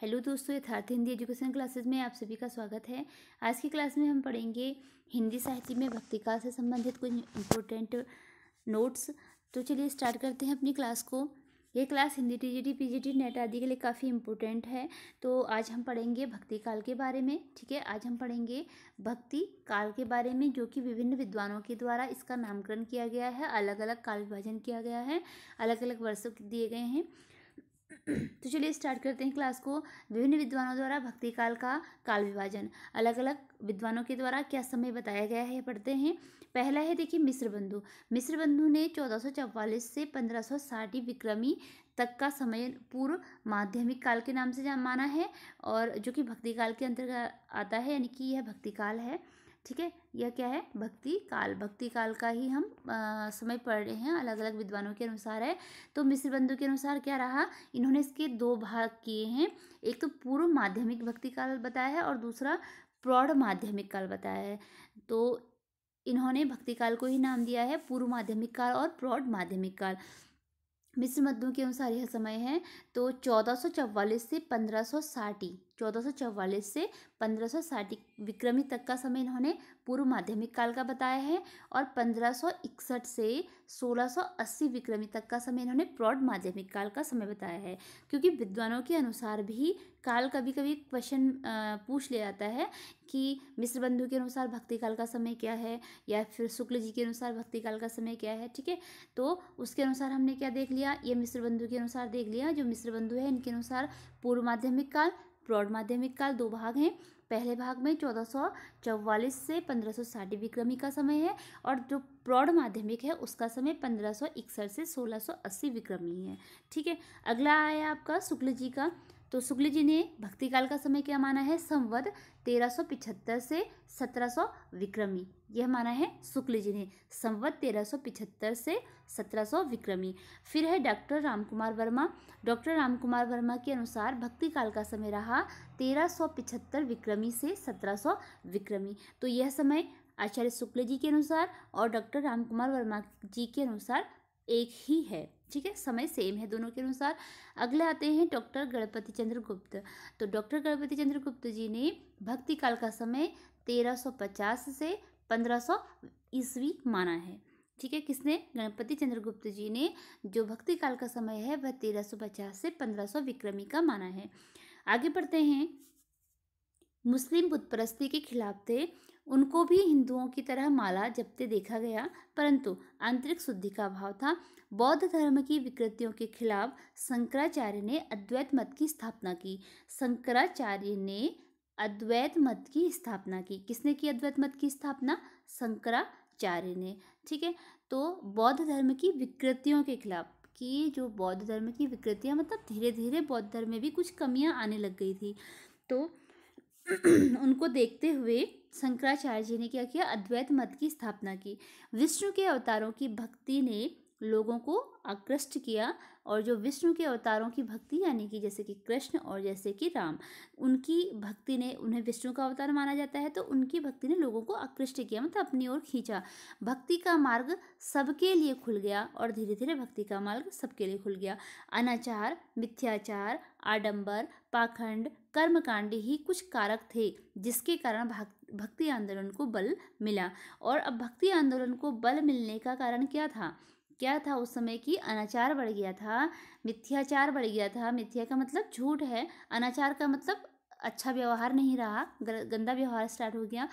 hello दोस्तों यथार्थ Hindi education classes में आप सभी का स्वागत है आज की क्लास में हम पढ़ेंगे हिंदी साहित्य में भक्ति काल से संबंधित कुछ इम्पोर्टेंट नोट्स तो चलिए स्टार्ट करते हैं अपनी क्लास को ये class Hindi T G PGT NET आदि के लिए काफ़ी इम्पोर्टेंट है तो आज हम पढ़ेंगे भक्ति काल के बारे में ठीक है आज हम पढ़ेंगे भक्ति काल के बारे में जो कि विभिन्न विद्वानों के द्वारा इसका नामकरण किया गया है अलग अलग काल विभाजन किया गया है अलग अलग वर्ष दिए गए हैं तो चलिए स्टार्ट करते हैं क्लास को विभिन्न विद्वानों द्वारा भक्ति काल का काल विभाजन अलग अलग विद्वानों के द्वारा क्या समय बताया गया है पढ़ते हैं पहला है देखिए मिस्र बंधु मिस्र बंधु ने चौदह से 1560 विक्रमी तक का समय पूर्व माध्यमिक काल के नाम से माना है और जो कि भक्ति काल के अंतर्गत आता है यानी कि यह भक्ति काल है ठीक है यह क्या है भक्ति काल भक्ति काल का ही हम आ, समय पढ़ रहे हैं अलग अलग विद्वानों के अनुसार है तो मिस्र बंधु के अनुसार क्या रहा इन्होंने इसके दो भाग किए हैं एक तो पूर्व माध्यमिक भक्ति काल बताया है और दूसरा प्रौढ़ माध्यमिक काल बताया है तो इन्होंने भक्ति काल को ही नाम दिया है पूर्व माध्यमिक काल और प्रौढ़ माध्यमिक काल मिस्र मध्यों के अनुसार यह समय है तो चौदह से पंद्रह सौ साठ 1444 से 1560 विक्रमी तक का समय इन्होंने पूर्व माध्यमिक काल का बताया है और 1561 से 1680 विक्रमी तक का समय इन्होंने प्रौढ़ माध्यमिक काल का समय बताया है क्योंकि विद्वानों के अनुसार भी काल कभी कभी क्वेश्चन पूछ लिया जाता है कि मिश्र बंधु के अनुसार भक्ति काल का समय क्या है या फिर शुक्ल जी के अनुसार भक्ति काल का समय क्या है ठीक है तो उसके अनुसार हमने क्या देख लिया ये मिश्र बंधु के अनुसार देख लिया जो मिश्र बंधु है इनके अनुसार पूर्व माध्यमिक काल प्रौढ़ माध्यमिक काल दो भाग हैं पहले भाग में चौदह से पंद्रह सौ साठ विक्रमी का समय है और जो प्रौढ़ माध्यमिक है उसका समय पंद्रह से अस्सी विक्रमी है ठीक है अगला आया आपका शुक्ल जी का तो शुक्ल जी ने भक्ति काल का समय क्या माना है सौ 1375 से 1700 विक्रमी यह माना है शुक्ल जी ने सौ 1375 से 1700 विक्रमी फिर है डॉक्टर रामकुमार वर्मा डॉक्टर रामकुमार वर्मा के अनुसार भक्ति काल का समय रहा 1375 विक्रमी से 1700 विक्रमी तो यह समय आचार्य शुक्ल जी के अनुसार और डॉक्टर रामकुमार वर्मा जी के अनुसार एक ही है ठीक है समय सेम है दोनों के अनुसार अगले आते हैं डॉक्टर गणपति चंद्र गुप्त तो डॉक्टर गणपति चंद्र गुप्त जी ने भक्ति काल का समय 1350 से 1500 सौ ईस्वी माना है ठीक है किसने गणपति चंद्र गुप्त जी ने जो भक्ति काल का समय है वह 1350 से 1500 विक्रमी का माना है आगे बढ़ते हैं मुस्लिम बुतपरस्ती के खिलाफ थे उनको भी हिंदुओं की तरह माला जपते देखा गया परंतु आंतरिक शुद्धि का भाव था बौद्ध धर्म की विकृतियों के खिलाफ शंकराचार्य ने अद्वैत मत की स्थापना की शंकराचार्य ने अद्वैत मत की स्थापना की किसने की अद्वैत मत की स्थापना शंकराचार्य ने ठीक है तो बौद्ध धर्म की विकृतियों के खिलाफ कि जो बौद्ध धर्म की विकृतियाँ मतलब धीरे धीरे बौद्ध धर्म में भी कुछ कमियाँ आने लग गई थी तो उनको देखते हुए शंकराचार्य जी ने क्या किया अद्वैत मत की स्थापना की विष्णु के अवतारों की भक्ति ने लोगों को आकृष्ट किया और जो विष्णु के अवतारों की भक्ति यानी कि जैसे कि कृष्ण और जैसे कि राम उनकी भक्ति ने उन्हें विष्णु का अवतार माना जाता है तो उनकी भक्ति ने लोगों को आकृष्ट किया मतलब अपनी ओर खींचा भक्ति का मार्ग सबके लिए खुल गया और धीरे धीरे भक्ति का मार्ग सबके लिए खुल गया अनाचार मिथ्याचार आडंबर पाखंड कर्मकांड ही कुछ कारक थे जिसके कारण भक्ति आंदोलन को बल मिला और अब भक्ति आंदोलन को बल मिलने का कारण क्या था क्या था उस समय कि अनाचार बढ़ गया था मिथ्याचार बढ़ गया था मिथ्या का मतलब झूठ है अनाचार का मतलब अच्छा व्यवहार नहीं रहा गंदा व्यवहार स्टार्ट हो गया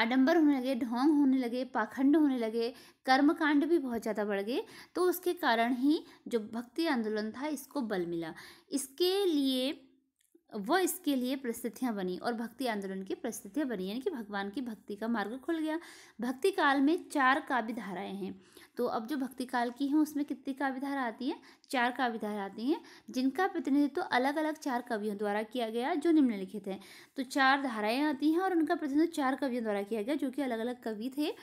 आडंबर होने लगे ढोंग होने लगे पाखंड होने लगे कर्मकांड भी बहुत ज़्यादा बढ़ गए तो उसके कारण ही जो भक्ति आंदोलन था इसको बल मिला इसके लिए वह इसके लिए परिस्थितियाँ बनी और भक्ति आंदोलन की परिस्थितियाँ बनी यानी कि भगवान की भक्ति का मार्ग खुल गया भक्ति काल में चार काव्य धाराएँ हैं तो अब जो भक्ति काल की हैं उसमें कितनी काव्य धारा आती है चार काव्य धारा आती हैं जिनका प्रतिनिधित्व तो अलग अलग चार कवियों द्वारा किया गया जो निम्नलिखित हैं तो चार धाराएँ आती हैं और उनका प्रतिनिधित्व चार कवियों द्वारा किया गया जो कि अलग अलग कवि थे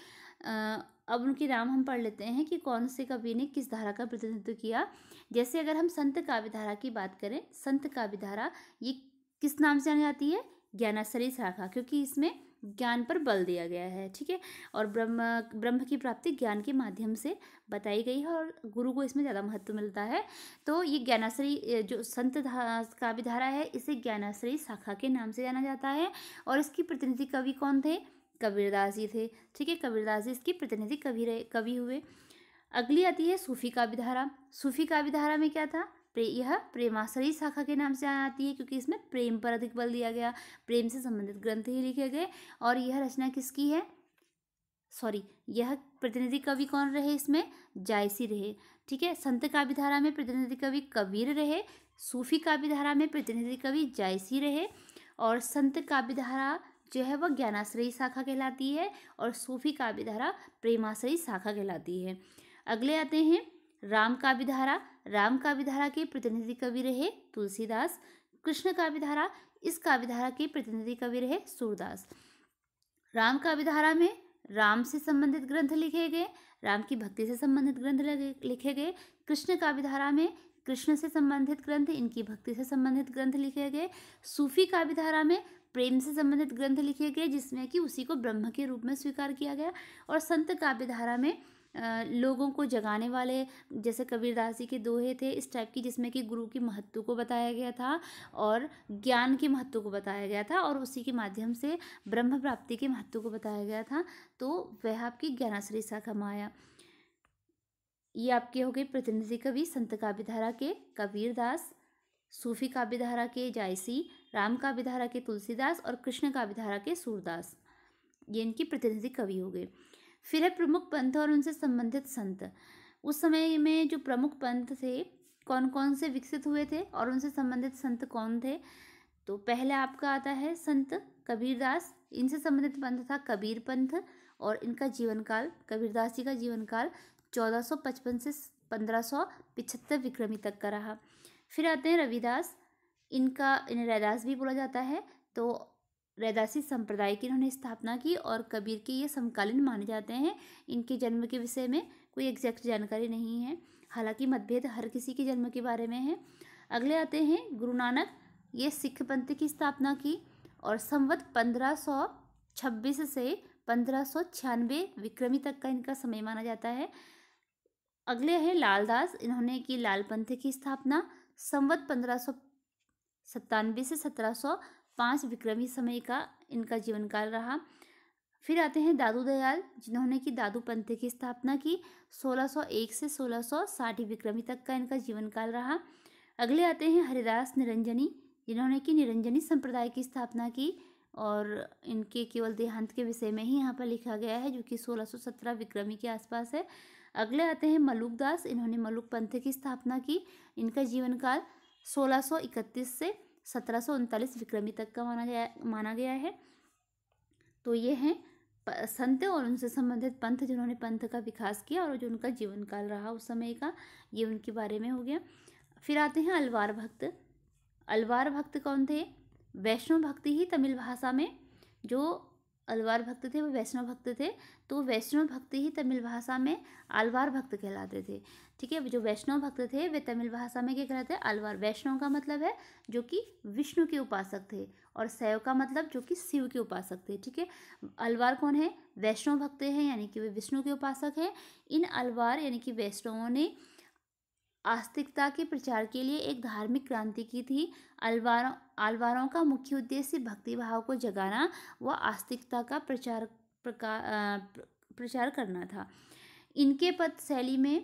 अब उनके नाम हम पढ़ लेते हैं कि कौन से कवि ने किस धारा का प्रतिनिधित्व किया जैसे अगर हम संत काव्य धारा की बात करें संत काव्य धारा ये किस नाम से जानी जाती है ज्ञानासरी शाखा क्योंकि इसमें ज्ञान पर बल दिया गया है ठीक है और ब्रह्म ब्रह्म की प्राप्ति ज्ञान के माध्यम से बताई गई है और गुरु को इसमें ज़्यादा महत्व मिलता है तो ये ज्ञानाश्री जो संत काव्य धारा है इसे ज्ञानाश्री शाखा के नाम से जाना जाता है और इसकी प्रतिनिधि कवि कौन थे कबीरदास जी थे ठीक है कबीरदास जी इसकी प्रतिनिधि कवि रहे कवि हुए अगली आती है सूफी काव्य धारा सूफी काव्य धारा में क्या था प्रे यह प्रेमासरी शाखा के नाम से आती है क्योंकि इसमें प्रेम पर अधिक बल दिया गया प्रेम से संबंधित ग्रंथ ही लिखे गए और यह रचना किसकी है सॉरी यह प्रतिनिधि कवि कौन रहे इसमें जायसी रहे ठीक है संत काव्य धारा में प्रतिनिधि कवि कबीर रहे सूफी काव्य धारा में प्रतिनिधि कवि जायसी रहे और संत काव्य धारा जो है वह ज्ञानाश्रयी शाखा कहलाती है और सूफी काव्यधारा प्रेमाश्रयी शाखा कहलाती है अगले आते हैं राम काव्यधारा राम काव्यधारा के प्रतिनिधि कवि रहे तुलसीदास कृष्ण काव्यधारा इस काव्यधारा के प्रतिनिधि कवि रहे सूरदास राम काव्यधारा में राम से संबंधित ग्रंथ लिखे गए राम की भक्ति से संबंधित ग्रंथ लिखे गए कृष्ण काव्यधारा में कृष्ण से संबंधित ग्रंथ इनकी भक्ति से संबंधित ग्रंथ लिखे गए सूफी काव्यधारा में प्रेम से संबंधित ग्रंथ लिखे गए जिसमें कि उसी को ब्रह्म के रूप में स्वीकार किया गया और संत काव्यधारा में लोगों को जगाने वाले जैसे कबीरदास जी के दोहे थे इस टाइप की जिसमें कि गुरु के महत्व को बताया गया था और ज्ञान के महत्व को बताया गया था और उसी के माध्यम से ब्रह्म प्राप्ति के महत्व को बताया गया था तो वह आपकी ज्ञानाश्री शाखा में आया ये आपके हो गए प्रतिनिधि कवि संत काव्यधारा के कबीरदास सूफी काव्यधारा के जायसी राम विधारा के तुलसीदास और कृष्ण का विधारा के सूरदास ये इनकी प्रतिनिधि कवि हो गए फिर है प्रमुख पंथ और उनसे संबंधित संत उस समय में जो प्रमुख पंथ थे कौन कौन से विकसित हुए थे और उनसे संबंधित संत कौन थे तो पहले आपका आता है संत कबीरदास इनसे संबंधित पंथ था कबीर पंथ और इनका जीवन काल कबीरदास जी का जीवन काल 1455 से 1575 विक्रमी तक का रहा फिर आते हैं रविदास इनका इन्हें रैदास भी बोला जाता है तो रैदासी संप्रदाय की इन्होंने स्थापना की और कबीर के ये समकालीन माने जाते हैं इनके जन्म के विषय में कोई एग्जैक्ट जानकारी नहीं है हालांकि मतभेद हर किसी के जन्म के बारे में है अगले आते हैं गुरु नानक ये सिख पंथ की स्थापना की और संवत पंद्रह सौ छब्बीस से पंद्रह सौ विक्रमी तक का इनका समय माना जाता है अगले हैं लालदास इन्होंने की लाल पंथ की स्थापना संवत पंद्रह सौ सत्तानवे से सत्रह सौ पाँच विक्रमी समय का इनका जीवन काल रहा फिर आते हैं दादू दयाल जिन्होंने कि दादू पंथ की स्थापना की 1601 से 1660 विक्रमी तक का इनका जीवन काल रहा अगले आते हैं हरिदास निरंजनी जिन्होंने कि निरंजनी संप्रदाय की स्थापना की और इनके केवल देहांत के विषय में ही यहाँ पर लिखा गया है जो कि 1617 विक्रमी के आसपास है अगले आते हैं मलुक दास इन्होंने मलुक पंथ की स्थापना की इनका जीवन काल 1631 से सत्रह विक्रमी तक का माना गया माना गया है तो ये हैं संत और उनसे संबंधित पंथ जिन्होंने पंथ का विकास किया और जो उनका जीवन काल रहा उस समय का ये उनके बारे में हो गया फिर आते हैं अलवार भक्त अलवार भक्त कौन थे वैष्णव भक्ति ही तमिल भाषा में जो अलवार भक्त थे वो वैष्णव भक्त थे तो वैष्णव भक्त ही तमिल भाषा में अलवार भक्त कहलाते थे ठीक है जो वैष्णव भक्त थे वे तमिल भाषा में क्या कहलाते अलवार वैष्णव का मतलब है जो कि विष्णु के उपासक थे और शैव का मतलब जो कि शिव के उपासक थे ठीक है अलवार कौन है वैष्णव भक्त हैं यानी कि वे विष्णु के उपासक हैं इन अलवार यानी कि वैष्णवों ने आस्तिकता के प्रचार के लिए एक धार्मिक क्रांति की थी अलवारों अलवारों का मुख्य उद्देश्य भक्तिभाव को जगाना व आस्तिकता का प्रचार प्रकार प्रचार करना था इनके पद शैली में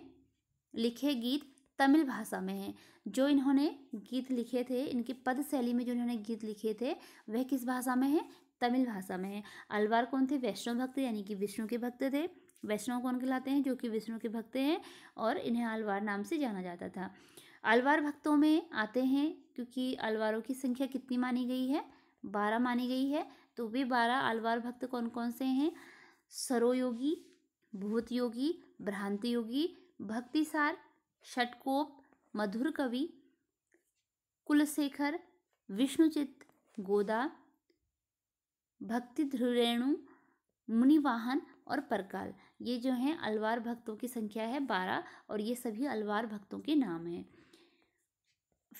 लिखे गीत तमिल भाषा में हैं जो इन्होंने गीत लिखे थे इनके पद शैली में जो इन्होंने गीत लिखे थे वह किस भाषा में है तमिल भाषा में है अलवार कौन थे वैष्णव भक्त यानी कि विष्णु के भक्त थे वैष्णव कौन कहलाते हैं जो कि विष्णु के भक्त हैं और इन्हें अलवार नाम से जाना जाता था अलवार भक्तों में आते हैं क्योंकि अलवारों की संख्या कितनी मानी गई है बारह मानी गई है तो वे बारह अलवार भक्त कौन कौन से हैं सरोयोगी भूत योगी भ्रांति योगी भक्तिसार षटकोप मधुर कवि कुलशेखर विष्णुचित गोदा भक्ति ध्रुवेणु मुनिवाहन और परकाल ये जो हैं अलवार भक्तों की संख्या है बारह और ये सभी अलवार भक्तों के नाम हैं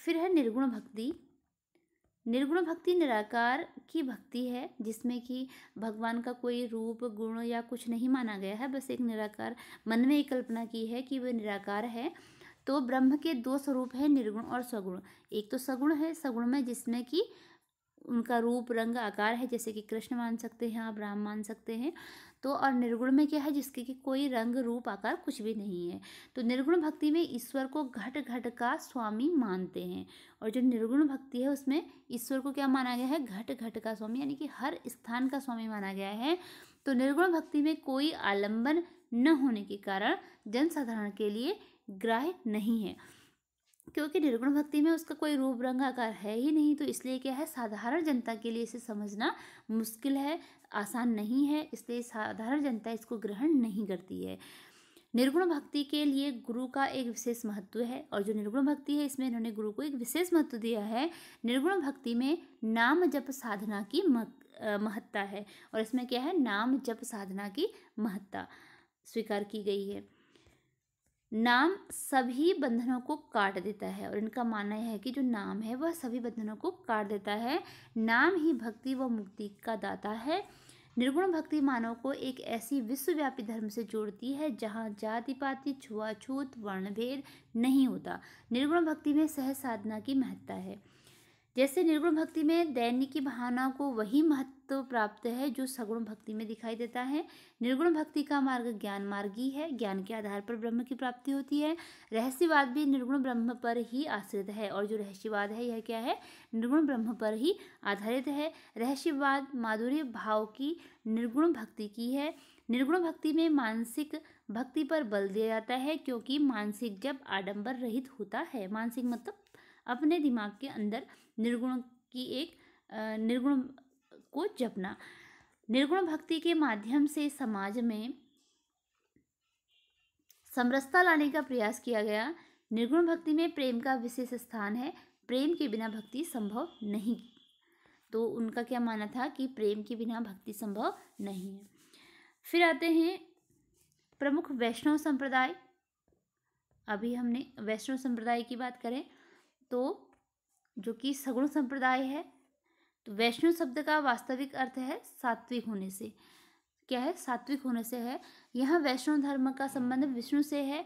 फिर है निर्गुण भक्ति निर्गुण भक्ति निराकार की भक्ति है जिसमें कि भगवान का कोई रूप गुण या कुछ नहीं माना गया है बस एक निराकार मन में एक कल्पना की है कि वह निराकार है तो ब्रह्म के दो स्वरूप हैं निर्गुण और सगुण एक तो सगुण है सगुण में जिसमें कि उनका रूप रंग आकार है जैसे कि कृष्ण मान सकते हैं आप राम मान सकते हैं तो और निर्गुण में क्या है जिसके कि कोई रंग रूप आकार कुछ भी नहीं है तो निर्गुण भक्ति में ईश्वर को घट घट का स्वामी मानते हैं और जो निर्गुण भक्ति है उसमें ईश्वर को क्या माना गया है घट घट का स्वामी यानी कि हर स्थान का स्वामी माना गया है तो निर्गुण भक्ति में कोई आलंबन न होने के कारण जनसाधारण के लिए ग्राह्य नहीं है क्योंकि निर्गुण भक्ति में उसका कोई रूप रंग आकार है ही नहीं तो इसलिए क्या है साधारण जनता के लिए इसे समझना मुश्किल है आसान नहीं है इसलिए साधारण जनता इसको ग्रहण नहीं करती है निर्गुण भक्ति के लिए गुरु का एक विशेष महत्व है और जो निर्गुण भक्ति है इसमें इन्होंने गुरु को एक विशेष महत्व दिया है निर्गुण भक्ति में नाम जप साधना की महत्ता है और इसमें क्या है नाम जप साधना की महत्ता स्वीकार की गई है नाम सभी बंधनों को काट देता है और इनका मानना यह है कि जो नाम है वह सभी बंधनों को काट देता है नाम ही भक्ति व मुक्ति का दाता है निर्गुण भक्ति मानव को एक ऐसी विश्वव्यापी धर्म से जोड़ती है जहाँ जाति पाति छुआछूत वर्णभेद नहीं होता निर्गुण भक्ति में सह साधना की महत्ता है जैसे निर्गुण भक्ति में दैन्य की भावना को वही महत्व प्राप्त है जो सगुण भक्ति में दिखाई देता है निर्गुण भक्ति का मार्ग ज्ञान मार्गी है ज्ञान के आधार पर ब्रह्म की प्राप्ति होती है रहस्यवाद भी निर्गुण ब्रह्म पर ही आश्रित है और जो रहस्यवाद है यह क्या है निर्गुण ब्रह्म पर ही आधारित है रहस्यवाद माधुर्य भाव की निर्गुण भक्ति की है निर्गुण भक्ति में मानसिक भक्ति पर बल दिया जाता है क्योंकि मानसिक जब आडंबर रहित होता है मानसिक मतलब अपने दिमाग के अंदर निर्गुण की एक निर्गुण को जपना निर्गुण भक्ति के माध्यम से समाज में समरसता लाने का प्रयास किया गया निर्गुण भक्ति में प्रेम का विशेष स्थान है प्रेम के बिना भक्ति संभव नहीं तो उनका क्या माना था कि प्रेम के बिना भक्ति संभव नहीं है फिर आते हैं प्रमुख वैष्णव संप्रदाय अभी हमने वैष्णव संप्रदाय की बात करें तो जो कि सगुण संप्रदाय है तो वैष्णव शब्द का वास्तविक अर्थ है सात्विक होने से क्या है सात्विक होने से है यहाँ वैष्णव धर्म का संबंध विष्णु से है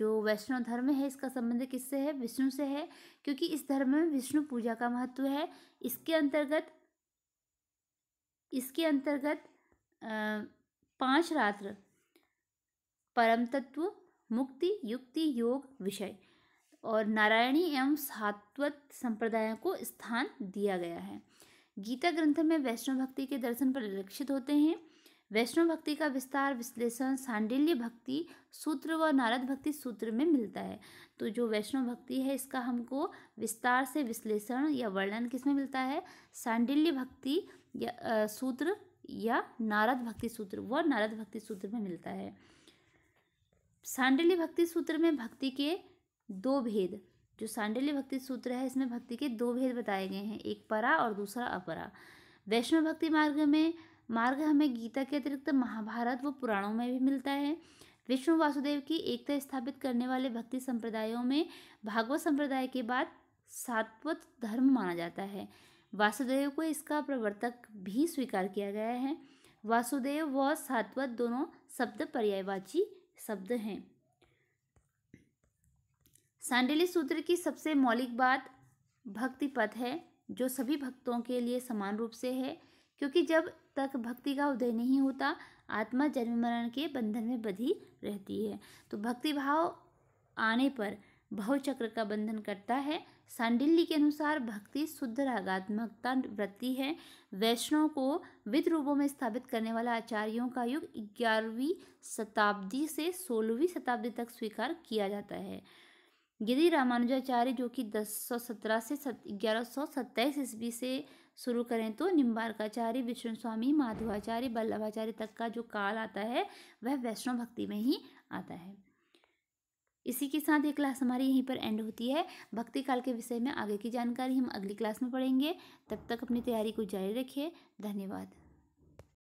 जो वैष्णव धर्म है इसका संबंध किससे है विष्णु से है क्योंकि इस धर्म में विष्णु पूजा का महत्व है इसके अंतर्गत इसके अंतर्गत पांच रात्र परम तत्व मुक्ति युक्ति योग विषय और नारायणी एवं सात्वत संप्रदायों को स्थान दिया गया है गीता ग्रंथ में वैष्णव भक्ति के दर्शन परिलक्षित होते हैं वैष्णव भक्ति का विस्तार विश्लेषण सांडिल्य भक्ति सूत्र व नारद भक्ति सूत्र में मिलता है तो जो वैष्णव भक्ति है इसका हमको विस्तार से विश्लेषण या वर्णन किस में मिलता है सांडिल्य भक्ति या आ, सूत्र या नारद भक्ति सूत्र व नारद भक्ति सूत्र में मिलता है सांडिल्य भक्ति सूत्र में भक्ति के दो भेद जो सांडिल्य भक्ति सूत्र है इसमें भक्ति के दो भेद बताए गए हैं एक परा और दूसरा अपरा वैष्णव भक्ति मार्ग में मार्ग हमें गीता के अतिरिक्त महाभारत व पुराणों में भी मिलता है विष्णु वासुदेव की एकता स्थापित करने वाले भक्ति संप्रदायों में भागवत संप्रदाय के बाद सात्वत धर्म माना जाता है वासुदेव को इसका प्रवर्तक भी स्वीकार किया गया है वासुदेव व सात्वत दोनों शब्द पर्यायवाची शब्द हैं सांडिली सूत्र की सबसे मौलिक बात भक्ति पथ है जो सभी भक्तों के लिए समान रूप से है क्योंकि जब तक भक्ति का उदय नहीं होता आत्मा जन्म मरण के बंधन में बधी रहती है तो भक्ति भाव आने पर भव चक्र का बंधन करता है सांडिल्य के अनुसार भक्ति शुद्ध रागात्मकता वृत्ति है वैष्णव को विध रूपों में स्थापित करने वाला आचार्यों का युग ग्यारहवीं शताब्दी से सोलहवीं शताब्दी तक स्वीकार किया जाता है गिरि रामानुजाचार्य जो कि सत्रह से ग्यारह सौ सत्ताईस ईस्वी से शुरू करें तो निम्बारकाचार्य विष्णु स्वामी माधवाचार्य बल्लभाचार्य तक का जो काल आता है वह वैष्णव भक्ति में ही आता है इसी के साथ ये क्लास हमारी यहीं पर एंड होती है भक्ति काल के विषय में आगे की जानकारी हम अगली क्लास में पढ़ेंगे तब तक अपनी तैयारी को जारी रखिए धन्यवाद